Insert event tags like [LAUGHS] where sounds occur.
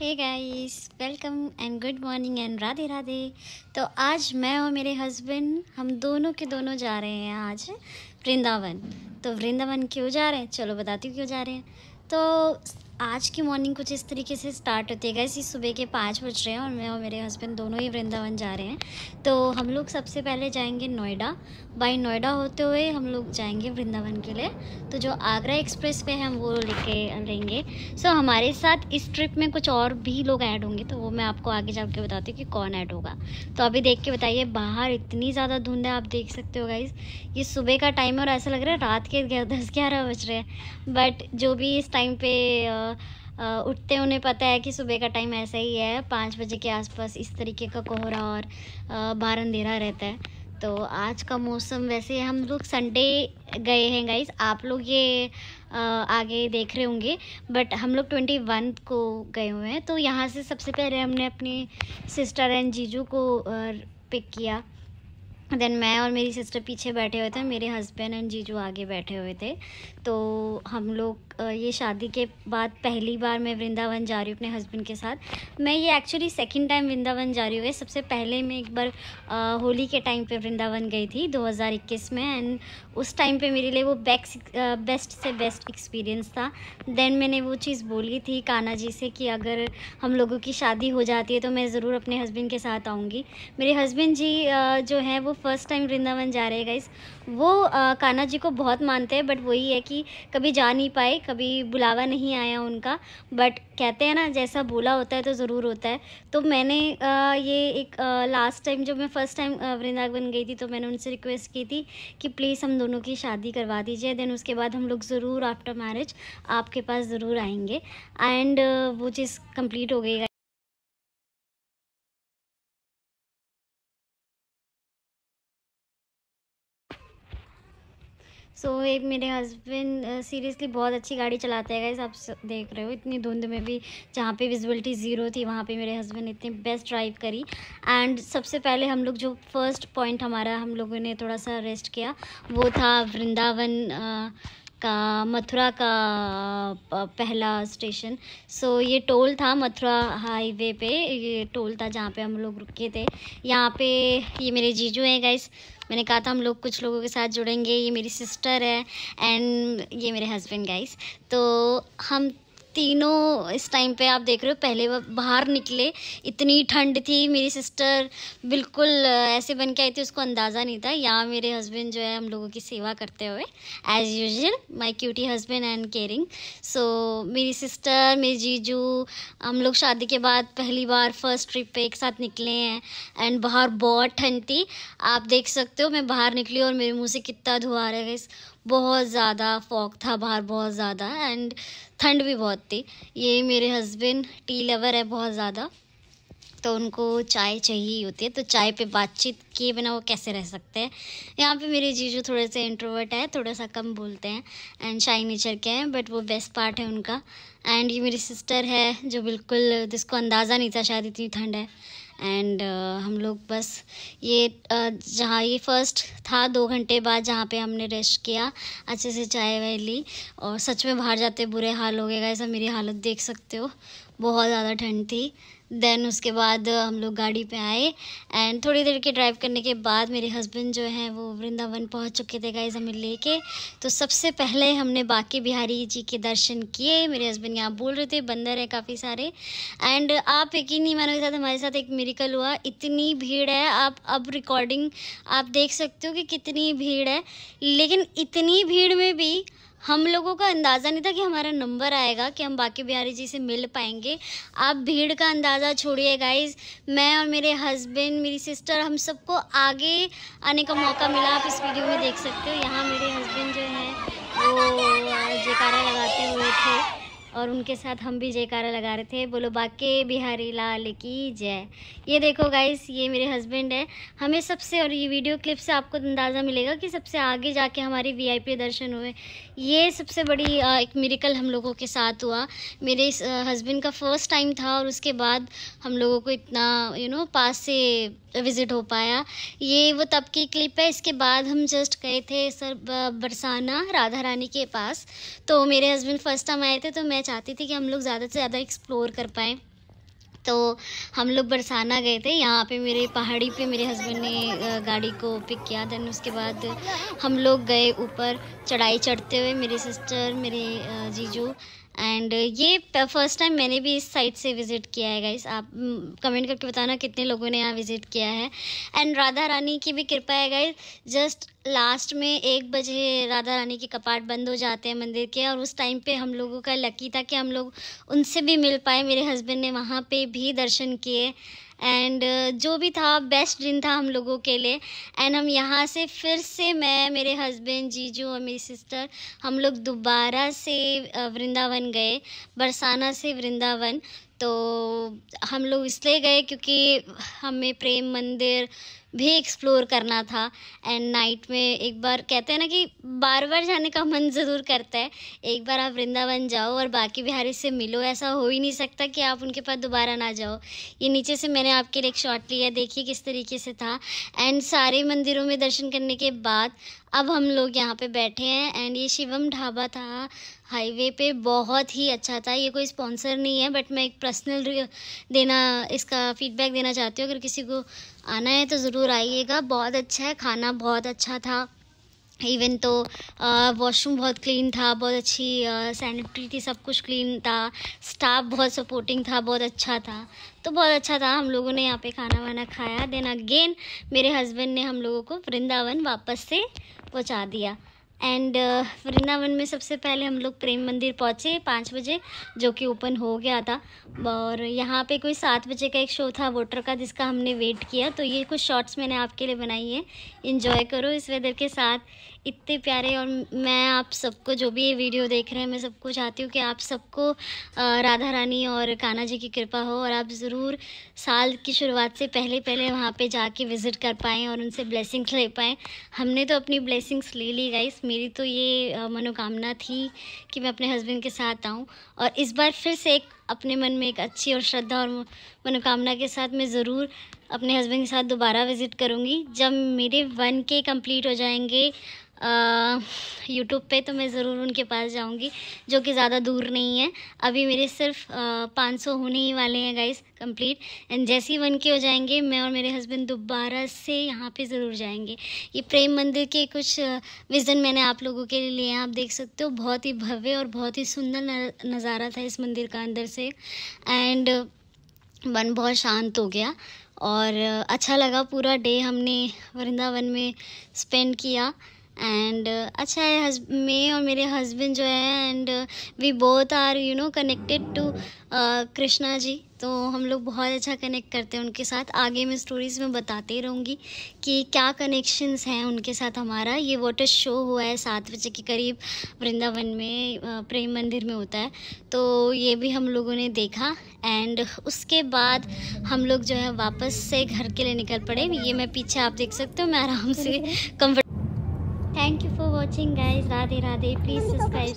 Hey guys welcome and good morning and Radhe Radhe तो आज मैं और मेरे हस्बैंड हम दोनों के दोनों जा रहे हैं आज वृंदावन तो वृंदावन क्यों जा रहे हैं चलो बताती हूँ क्यों जा रहे हैं तो आज की मॉर्निंग कुछ इस तरीके से स्टार्ट होती है गैस इस सुबह के पाँच बज रहे हैं और मैं और मेरे हस्बैंड दोनों ही वृंदावन जा रहे हैं तो हम लोग सबसे पहले जाएंगे नोएडा बाई नोएडा होते हुए हम लोग जाएंगे वृंदावन के लिए तो जो आगरा एक्सप्रेस पे हम वो लेके लेंगे सो हमारे साथ इस ट्रिप में कुछ और भी लोग ऐड होंगे तो वो मैं आपको आगे जा बताती हूँ कि कौन ऐड होगा तो अभी देख के बताइए बाहर इतनी ज़्यादा धुंध है आप देख सकते हो गाइज ये सुबह का टाइम है और ऐसा लग रहा है रात के दस ग्यारह बज रहे हैं बट जो भी इस टाइम पर उठते उन्हें पता है कि सुबह का टाइम ऐसा ही है पाँच बजे के आसपास इस तरीके का कोहरा और बार अंधेरा रहता है तो आज का मौसम वैसे हम लोग संडे गए हैं गाइस आप लोग ये आगे देख रहे होंगे बट हम लोग ट्वेंटी वन को गए हुए हैं तो यहाँ से सबसे पहले हमने अपने सिस्टर एंड जीजू को पिक किया देन मैं और मेरी सिस्टर पीछे बैठे हुए थे मेरे हस्बैंड एंड जीजू आगे बैठे हुए थे तो हम लोग ये शादी के बाद पहली बार मैं वृंदावन जा रही हूँ अपने हस्बैंड के साथ मैं ये एक्चुअली सेकंड टाइम वृंदावन जा रही हूँ सबसे पहले मैं एक बार होली के टाइम पे वृंदावन गई थी 2021 में एंड उस टाइम पे मेरे लिए वो बेस्ट बेस्ट से बेस्ट एक्सपीरियंस था देन मैंने वो चीज़ बोली थी काना जी से कि अगर हम लोगों की शादी हो जाती है तो मैं ज़रूर अपने हस्बैंड के साथ आऊँगी मेरे हस्बैंड जी जो हैं वो फ़र्स्ट टाइम वृंदावन जा रहे हैं गाइस वो काना जी को बहुत मानते हैं बट वही है कि कभी जा नहीं पाए कभी बुलावा नहीं आया उनका बट कहते हैं ना जैसा बोला होता है तो ज़रूर होता है तो मैंने आ, ये एक आ, लास्ट टाइम जब मैं फ़र्स्ट टाइम वृंदावन गई थी तो मैंने उनसे रिक्वेस्ट की थी कि प्लीज़ हम दोनों की शादी करवा दीजिए देन उसके बाद हम लोग ज़रूर आफ्टर मैरिज आपके पास ज़रूर आएंगे एंड वो चीज़ कम्प्लीट हो गई सो so, एक मेरे हस्बैंड सीरियसली uh, बहुत अच्छी गाड़ी चलाते हैं गाइस आप देख रहे हो इतनी धुंध में भी जहाँ पे विजिबिलिटी ज़ीरो थी वहाँ पे मेरे हस्बैंड इतनी बेस्ट ड्राइव करी एंड सबसे पहले हम लोग जो फर्स्ट पॉइंट हमारा हम लोगों ने थोड़ा सा रेस्ट किया वो था वृंदावन uh, का मथुरा का पहला स्टेशन सो so, ये टोल था मथुरा हाईवे पे ये टोल था जहाँ पे हम लोग रुके थे यहाँ पे ये मेरे जीजू हैं गाइस मैंने कहा था हम लोग कुछ लोगों के साथ जुड़ेंगे ये मेरी सिस्टर है एंड ये मेरे हस्बैंड गाइस तो हम तीनों इस टाइम पे आप देख रहे हो पहले बाहर निकले इतनी ठंड थी मेरी सिस्टर बिल्कुल ऐसे बन के आई थी उसको अंदाज़ा नहीं था यहाँ मेरे हस्बैंड जो है हम लोगों की सेवा करते हुए as usual my cutie husband and caring so मेरी सिस्टर मेरी जीजू हम लोग शादी के बाद पहली बार फर्स्ट ट्रिप पे एक साथ निकले हैं एंड बाहर बहुत ठंड थी आप देख सकते हो मैं बाहर निकली और मेरे मुँह से कितना धुआ रहा है बहुत ज़्यादा फॉग था बाहर बहुत ज़्यादा एंड ठंड भी बहुत थी ये मेरे हस्बैंड टी लवर है बहुत ज़्यादा तो उनको चाय चाहिए होती है तो चाय पे बातचीत किए बिना वो कैसे रह सकते हैं यहाँ पे मेरे जीजू थोड़े से इंट्रोवर्ट है थोड़ा सा कम बोलते हैं एंड शाई नेचर के हैं बट वो बेस्ट पार्ट है उनका एंड ये मेरी सिस्टर है जो बिल्कुल जिसको अंदाज़ा नहीं था शायद इतनी ठंड है एंड uh, हम लोग बस ये uh, जहाँ ये फर्स्ट था दो घंटे बाद जहाँ पे हमने रेस्ट किया अच्छे से चाय वाय ली और सच में बाहर जाते बुरे हाल हो गए ऐसा मेरी हालत देख सकते हो बहुत ज़्यादा ठंड थी देन उसके बाद हम लोग गाड़ी पे आए एंड थोड़ी देर के ड्राइव करने के बाद मेरे हस्बैंड जो हैं वो वृंदावन पहुंच चुके थे गाइज हमें लेके तो सबसे पहले हमने बाकी बिहारी जी के दर्शन किए मेरे हस्बैंड यहाँ बोल रहे थे बंदर है काफ़ी सारे एंड आप यकीन नहीं मानोगे साथ हमारे साथ एक मेरिकल हुआ इतनी भीड़ है आप अब रिकॉर्डिंग आप देख सकते हो कि कितनी भीड़ है लेकिन इतनी भीड़ में भी हम लोगों का अंदाज़ा नहीं था कि हमारा नंबर आएगा कि हम बाकी बिहारी जी से मिल पाएंगे आप भीड़ का अंदाज़ा छोड़िए गाइज मैं और मेरे हस्बैंड मेरी सिस्टर हम सबको आगे आने का मौका मिला आप इस वीडियो में देख सकते हो यहाँ मेरे हस्बैंड जो हैं वो जयकारा लगाते हुए थे और उनके साथ हम भी जयकारा लगा रहे थे बोलो बाके बिहारी लाल की जय ये देखो गाइस ये मेरे हस्बैंड है हमें सबसे और ये वीडियो क्लिप से आपको अंदाज़ा मिलेगा कि सबसे आगे जाके हमारी वीआईपी दर्शन हुए ये सबसे बड़ी एक मेरिकल हम लोगों के साथ हुआ मेरे हस्बैंड का फर्स्ट टाइम था और उसके बाद हम लोगों को इतना यू नो पास से विज़िट हो पाया ये वो तब की क्लिप है इसके बाद हम जस्ट गए थे सर बरसाना राधा रानी के पास तो मेरे हस्बैंड फर्स्ट टाइम आए थे तो मैं चाहती थी कि हम लोग ज़्यादा से ज़्यादा एक्सप्लोर कर पाएँ तो हम लोग बरसाना गए थे यहाँ पे मेरे पहाड़ी पे मेरे हस्बैंड ने गाड़ी को पिक किया देन उसके बाद हम लोग गए ऊपर चढ़ाई चढ़ते हुए मेरी सिस्टर मेरे जीजू एंड ये फर्स्ट टाइम मैंने भी इस साइट से विज़िट किया है गाइस आप कमेंट करके बताना कितने लोगों ने यहाँ विज़िट किया है एंड राधा रानी की भी कृपा है गाइस जस्ट लास्ट में एक बजे राधा रानी के कपाट बंद हो जाते हैं मंदिर के और उस टाइम पे हम लोगों का लकी था कि हम लोग उनसे भी मिल पाए मेरे हस्बैंड ने वहाँ पे भी दर्शन किए एंड uh, जो भी था बेस्ट दिन था हम लोगों के लिए एंड हम यहाँ से फिर से मैं मेरे हस्बैंड जीजू और मेरी सिस्टर हम लोग दोबारा से uh, वृंदावन गए बरसाना से वृंदावन तो हम लोग इसलिए गए क्योंकि हमें प्रेम मंदिर भी एक्सप्लोर करना था एंड नाइट में एक बार कहते हैं ना कि बार बार जाने का मन ज़रूर करता है एक बार आप वृंदावन जाओ और बाकी बिहारी से मिलो ऐसा हो ही नहीं सकता कि आप उनके पास दोबारा ना जाओ ये नीचे से मैंने आपके लिए एक शॉट लिया देखिए किस तरीके से था एंड सारे मंदिरों में दर्शन करने के बाद अब हम लोग यहाँ पे बैठे हैं एंड ये शिवम ढाबा था हाईवे पे बहुत ही अच्छा था ये कोई स्पॉन्सर नहीं है बट मैं एक पर्सनल देना इसका फीडबैक देना चाहती हूँ अगर किसी को आना है तो ज़रूर आइएगा बहुत अच्छा है खाना बहुत अच्छा था इवन तो वॉशरूम बहुत क्लीन था बहुत अच्छी सैनिटरी थी सब कुछ क्लीन था स्टाफ बहुत सपोर्टिंग था बहुत अच्छा था तो बहुत अच्छा था हम लोगों ने यहाँ पे खाना वाना खाया देन अगेन मेरे हस्बैंड ने हम लोगों को वृंदावन वापस से पहुँचा दिया एंड uh, वृंदावन में सबसे पहले हम लोग प्रेम मंदिर पहुँचे पाँच बजे जो कि ओपन हो गया था और यहाँ पे कोई सात बजे का एक शो था वोटर का जिसका हमने वेट किया तो ये कुछ शॉट्स मैंने आपके लिए बनाई है इन्जॉय करो इस वेदर के साथ इतने प्यारे और मैं आप सबको जो भी ये वीडियो देख रहे हैं मैं सबको चाहती हूँ कि आप सबको राधा रानी और कान्हा जी की कृपा हो और आप ज़रूर साल की शुरुआत से पहले पहले वहाँ पे जाके विज़िट कर पाएँ और उनसे ब्लेसिंग्स ले पाएँ हमने तो अपनी ब्लेसिंग्स ले ली गई मेरी तो ये मनोकामना थी कि मैं अपने हस्बैंड के साथ आऊँ और इस बार फिर से एक अपने मन में एक अच्छी और श्रद्धा और मनोकामना के साथ मैं ज़रूर अपने हस्बैंड के साथ दोबारा विज़िट करूँगी जब मेरे वन के कंप्लीट हो जाएंगे यूट्यूब पे तो मैं ज़रूर उनके पास जाऊंगी जो कि ज़्यादा दूर नहीं है अभी मेरे सिर्फ पाँच सौ होने ही वाले हैं गाइस कंप्लीट एंड जैसे ही वन के हो जाएंगे मैं और मेरे हस्बैंड दोबारा से यहाँ पे ज़रूर जाएंगे ये प्रेम मंदिर के कुछ विज़न मैंने आप लोगों के लिए लिए हैं आप देख सकते हो बहुत ही भव्य और बहुत ही सुंदर नज़ारा था इस मंदिर का अंदर से एंड मन बहुत शांत हो गया और अच्छा लगा पूरा डे हमने वृंदावन में स्पेंड किया एंड uh, अच्छा है मैं और मेरे हस्बैंड जो है and we both are you know connected to Krishna ji तो हम लोग बहुत अच्छा कनेक्ट करते हैं उनके साथ आगे मैं स्टोरीज़ में बताते रहूँगी कि क्या कनेक्शंस हैं उनके साथ हमारा ये वाटर शो हुआ है सात बजे के करीब वृंदावन में uh, प्रेम मंदिर में होता है तो ये भी हम लोगों ने देखा एंड उसके बाद हम लोग जो है वापस से घर के लिए निकल पड़े ये मैं पीछे आप देख सकते हो मैं आराम से comfort [LAUGHS] Thank you for watching guys. Radhe Radhe. Please subscribe.